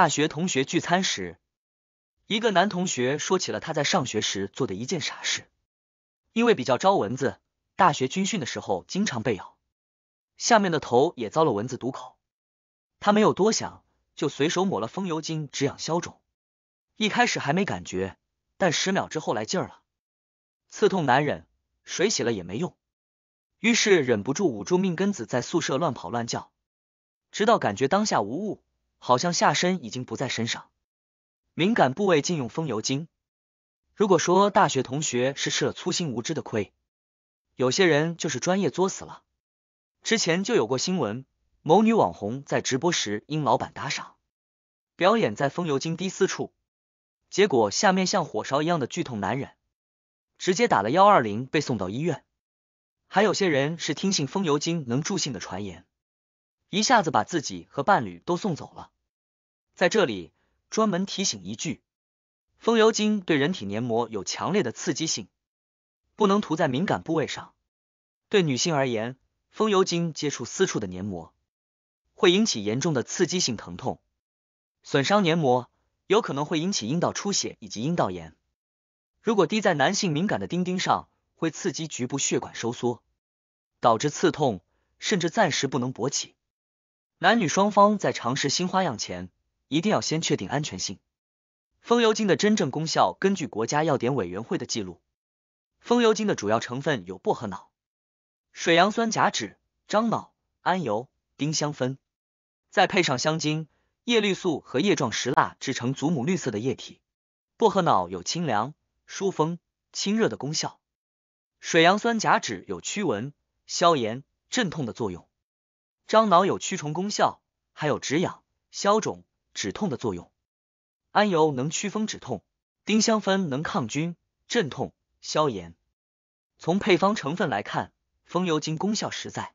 大学同学聚餐时，一个男同学说起了他在上学时做的一件傻事。因为比较招蚊子，大学军训的时候经常被咬，下面的头也遭了蚊子毒口。他没有多想，就随手抹了风油精止痒消肿。一开始还没感觉，但十秒之后来劲儿了，刺痛难忍，水洗了也没用，于是忍不住捂住命根子在宿舍乱跑乱叫，直到感觉当下无误。好像下身已经不在身上，敏感部位禁用风油精。如果说大学同学是吃了粗心无知的亏，有些人就是专业作死了。之前就有过新闻，某女网红在直播时因老板打赏，表演在风油精滴私处，结果下面像火烧一样的剧痛难忍，直接打了幺二零被送到医院。还有些人是听信风油精能助兴的传言。一下子把自己和伴侣都送走了。在这里专门提醒一句，风油精对人体黏膜有强烈的刺激性，不能涂在敏感部位上。对女性而言，风油精接触私处的黏膜会引起严重的刺激性疼痛，损伤黏膜，有可能会引起阴道出血以及阴道炎。如果滴在男性敏感的丁丁上，会刺激局部血管收缩，导致刺痛，甚至暂时不能勃起。男女双方在尝试新花样前，一定要先确定安全性。风油精的真正功效，根据国家药典委员会的记录，风油精的主要成分有薄荷脑、水杨酸甲酯、樟脑、桉油、丁香酚，再配上香精、叶绿素和叶状石蜡制成祖母绿色的液体。薄荷脑有清凉、疏风、清热的功效，水杨酸甲酯有驱蚊、消炎、镇痛的作用。樟脑有驱虫功效，还有止痒、消肿、止痛的作用。桉油能祛风止痛，丁香酚能抗菌、镇痛、消炎。从配方成分来看，风油精功效实在，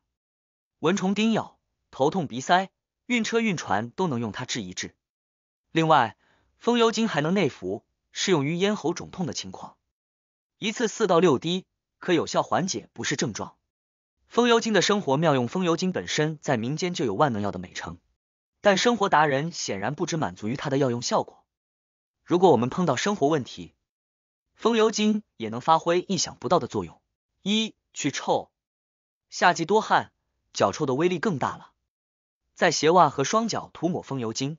蚊虫叮咬、头痛、鼻塞、晕车、晕船都能用它治一治。另外，风油精还能内服，适用于咽喉肿痛的情况，一次四到六滴，可有效缓解不适症状。风油精的生活妙用，风油精本身在民间就有万能药的美称，但生活达人显然不止满足于它的药用效果。如果我们碰到生活问题，风油精也能发挥意想不到的作用。一去臭，夏季多汗，脚臭的威力更大了，在鞋袜和双脚涂抹风油精，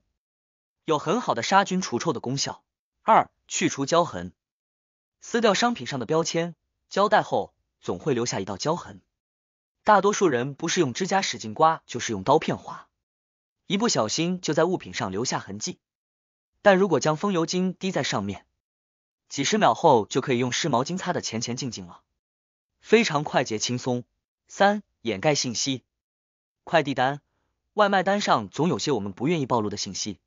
有很好的杀菌除臭的功效。二去除胶痕，撕掉商品上的标签、胶带后，总会留下一道胶痕。大多数人不是用指甲使劲刮，就是用刀片划，一不小心就在物品上留下痕迹。但如果将风油精滴在上面，几十秒后就可以用湿毛巾擦的乾乾净净了，非常快捷轻松。三、掩盖信息，快递单、外卖单上总有些我们不愿意暴露的信息，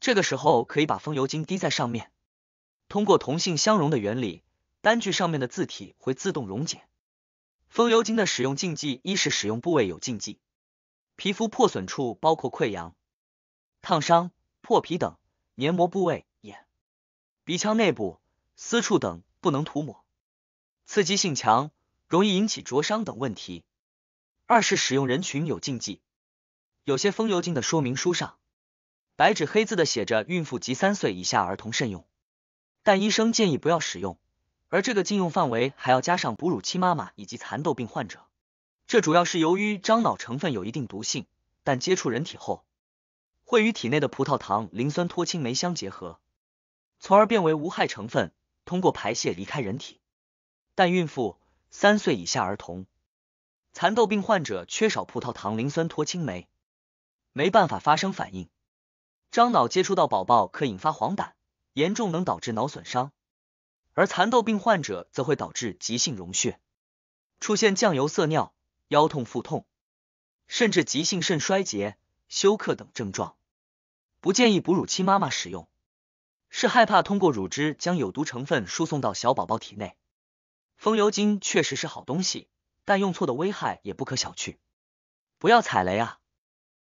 这个时候可以把风油精滴在上面，通过同性相容的原理，单据上面的字体会自动溶解。风油精的使用禁忌，一是使用部位有禁忌，皮肤破损处包括溃疡、烫伤、破皮等，黏膜部位、眼、鼻腔内部、私处等不能涂抹，刺激性强，容易引起灼伤等问题。二是使用人群有禁忌，有些风油精的说明书上白纸黑字的写着孕妇及三岁以下儿童慎用，但医生建议不要使用。而这个禁用范围还要加上哺乳期妈妈以及蚕豆病患者，这主要是由于樟脑成分有一定毒性，但接触人体后会与体内的葡萄糖磷酸脱氢酶相结合，从而变为无害成分，通过排泄离开人体。但孕妇、三岁以下儿童、蚕豆病患者缺少葡萄糖磷酸脱氢酶，没办法发生反应，樟脑接触到宝宝可引发黄疸，严重能导致脑损伤。而蚕豆病患者则会导致急性溶血，出现酱油色尿、腰痛、腹痛，甚至急性肾衰竭、休克等症状。不建议哺乳期妈妈使用，是害怕通过乳汁将有毒成分输送到小宝宝体内。风油精确实是好东西，但用错的危害也不可小觑，不要踩雷啊！